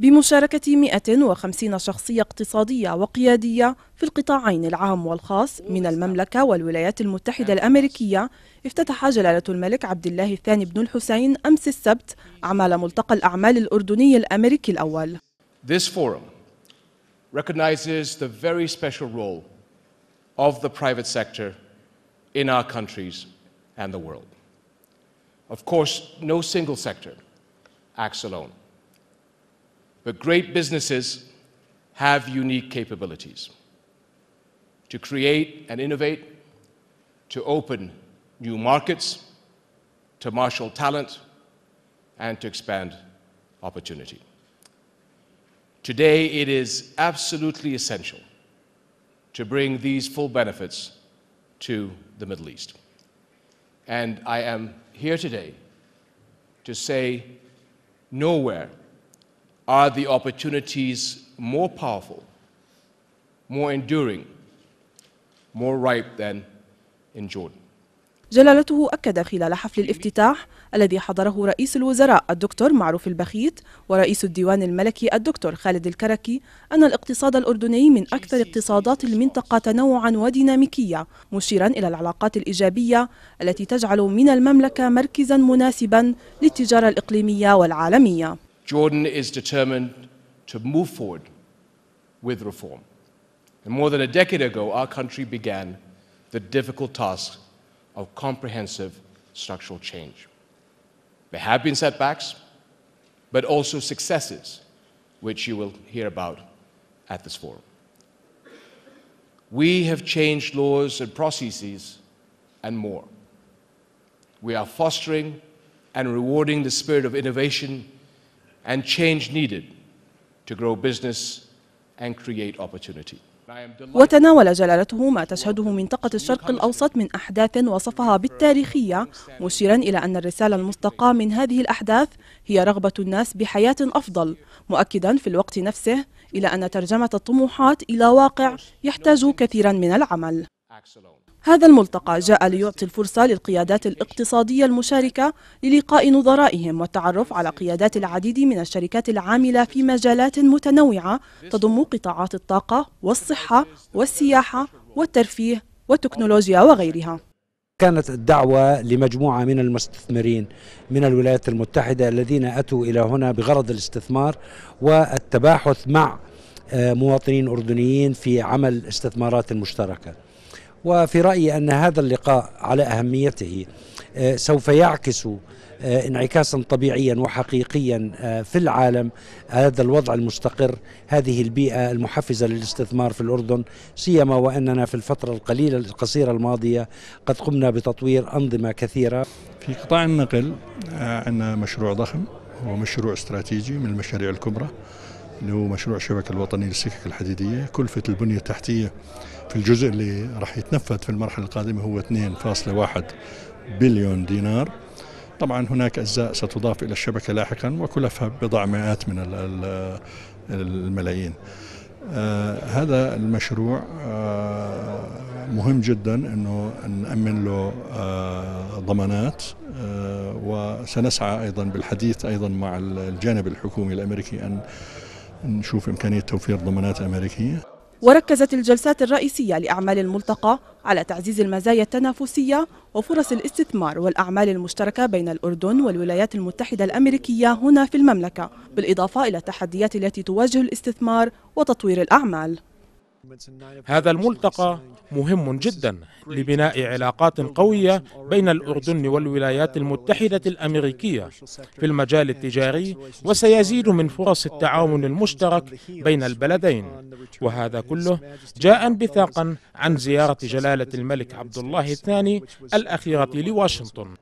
بمشاركة 150 شخصية اقتصادية وقيادية في القطاعين العام والخاص من المملكة والولايات المتحدة الأمريكية افتتح جلالة الملك عبد الله الثاني بن الحسين أمس السبت أعمال ملتقى الأعمال الأردني الأمريكي الأول This forum recognizes the very special role of the private sector in our countries and the world. Of course, no single sector acts alone. But great businesses have unique capabilities to create and innovate, to open new markets, to marshal talent, and to expand opportunity. Today, it is absolutely essential to bring these full benefits to the Middle East. And I am here today to say nowhere are the opportunities more powerful, more enduring, more ripe than in Jordan. جلالته أكد خلال حفل الافتتاح الذي حضره رئيس الوزراء الدكتور معروف البخيت ورئيس الديوان الملكي الدكتور خالد الكركي أن الاقتصاد الأردني من أكثر اقتصادات المنطقة تنوعا وديناميكية مشيرا إلى العلاقات الإيجابية التي تجعل من المملكة مركزا مناسبا للتجارة الإقليمية والعالمية Jordan is determined to move forward with reform. And more than a decade ago, our country began the difficult task of comprehensive structural change. There have been setbacks, but also successes, which you will hear about at this forum. We have changed laws and processes and more. We are fostering and rewarding the spirit of innovation and change needed to grow business and create opportunity. وتناول جلالته ما تشهده منطقة الشرق الأوسط من أحداث وصفها بالتاريخية مشيرا إلى أن الرسالة المستقاة من هذه الأحداث هي رغبة الناس بحياة أفضل مؤكدا في الوقت نفسه إلى أن ترجمة الطموحات إلى واقع يحتاج كثيرا من العمل هذا الملتقى جاء ليعطي الفرصة للقيادات الاقتصادية المشاركة للقاء نظرائهم والتعرف على قيادات العديد من الشركات العاملة في مجالات متنوعة تضم قطاعات الطاقة والصحة والسياحة والترفيه والتكنولوجيا وغيرها كانت الدعوة لمجموعة من المستثمرين من الولايات المتحدة الذين أتوا إلى هنا بغرض الاستثمار والتباحث مع آه، مواطنين أردنيين في عمل استثمارات مشتركة وفي رأيي أن هذا اللقاء على أهميته آه، سوف يعكس آه، انعكاسا طبيعيا وحقيقيا آه، في العالم هذا الوضع المستقر هذه البيئة المحفزة للاستثمار في الأردن سيما وأننا في الفترة القليلة القصيرة الماضية قد قمنا بتطوير أنظمة كثيرة في قطاع النقل عندنا مشروع ضخم هو مشروع استراتيجي من المشاريع الكبرى اللي هو مشروع الشبكة الوطنية للسكك الحديدية كلفة البنية التحتية في الجزء اللي راح يتنفذ في المرحلة القادمة هو 2.1 بليون دينار طبعا هناك أجزاء ستضاف إلى الشبكة لاحقا وكلفها بضع مئات من الملايين آه هذا المشروع آه مهم جدا انه نامن له آه ضمانات آه وسنسعى ايضا بالحديث ايضا مع الجانب الحكومي الامريكي ان نشوف امكانيه توفير ضمانات امريكيه وركزت الجلسات الرئيسية لأعمال الملتقى على تعزيز المزايا التنافسية وفرص الاستثمار والأعمال المشتركة بين الأردن والولايات المتحدة الأمريكية هنا في المملكة بالإضافة إلى التحديات التي تواجه الاستثمار وتطوير الأعمال هذا الملتقى مهم جدا لبناء علاقات قويه بين الاردن والولايات المتحده الامريكيه في المجال التجاري وسيزيد من فرص التعاون المشترك بين البلدين وهذا كله جاء انبثاقا عن زياره جلاله الملك عبد الله الثاني الاخيره لواشنطن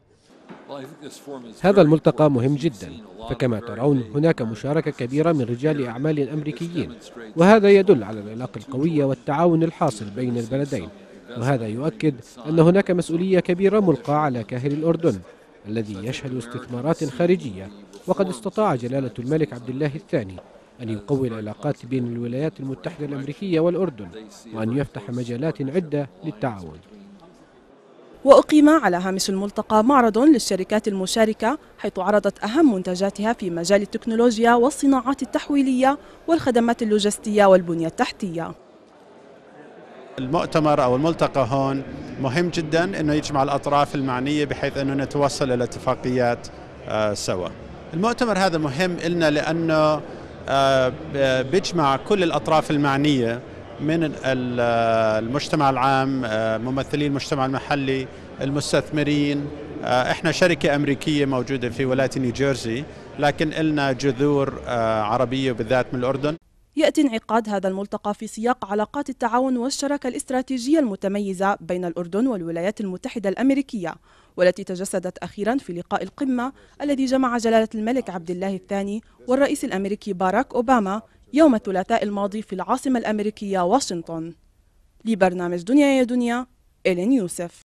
هذا الملتقى مهم جدا فكما ترون هناك مشاركة كبيرة من رجال أعمال أمريكيين وهذا يدل على العلاقة القوية والتعاون الحاصل بين البلدين وهذا يؤكد أن هناك مسؤولية كبيرة ملقاة على كاهل الأردن الذي يشهد استثمارات خارجية وقد استطاع جلالة الملك عبد الله الثاني أن يقوي العلاقات بين الولايات المتحدة الأمريكية والأردن وأن يفتح مجالات عدة للتعاون وأقيم على هامش الملتقى معرض للشركات المشاركة حيث عرضت أهم منتجاتها في مجال التكنولوجيا والصناعات التحويلية والخدمات اللوجستية والبنية التحتية المؤتمر او الملتقى هون مهم جدا انه يجمع الاطراف المعنيه بحيث انه نتوصل الى اتفاقيات آه، سوا. المؤتمر هذا مهم لنا لانه آه، بيجمع كل الاطراف المعنيه من آه، المجتمع العام آه، ممثلي المجتمع المحلي المستثمرين آه، احنا شركة أمريكية موجودة في ولاية نيوجيرسي لكن لنا جذور عربية وبالذات من الأردن يأتي انعقاد هذا الملتقى في سياق علاقات التعاون والشراكة الاستراتيجية المتميزة بين الأردن والولايات المتحدة الأمريكية والتي تجسدت أخيرا في لقاء القمة الذي جمع جلالة الملك عبد الله الثاني والرئيس الأمريكي باراك أوباما يوم الثلاثاء الماضي في العاصمة الأمريكية واشنطن لبرنامج دنيا يا دنيا إلين يوسف